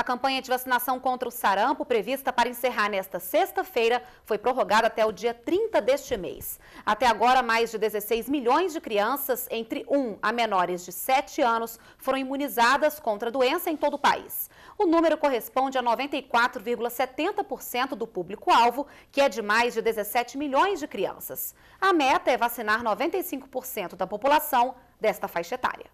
A campanha de vacinação contra o sarampo, prevista para encerrar nesta sexta-feira, foi prorrogada até o dia 30 deste mês. Até agora, mais de 16 milhões de crianças entre 1 a menores de 7 anos foram imunizadas contra a doença em todo o país. O número corresponde a 94,70% do público-alvo, que é de mais de 17 milhões de crianças. A meta é vacinar 95% da população desta faixa etária.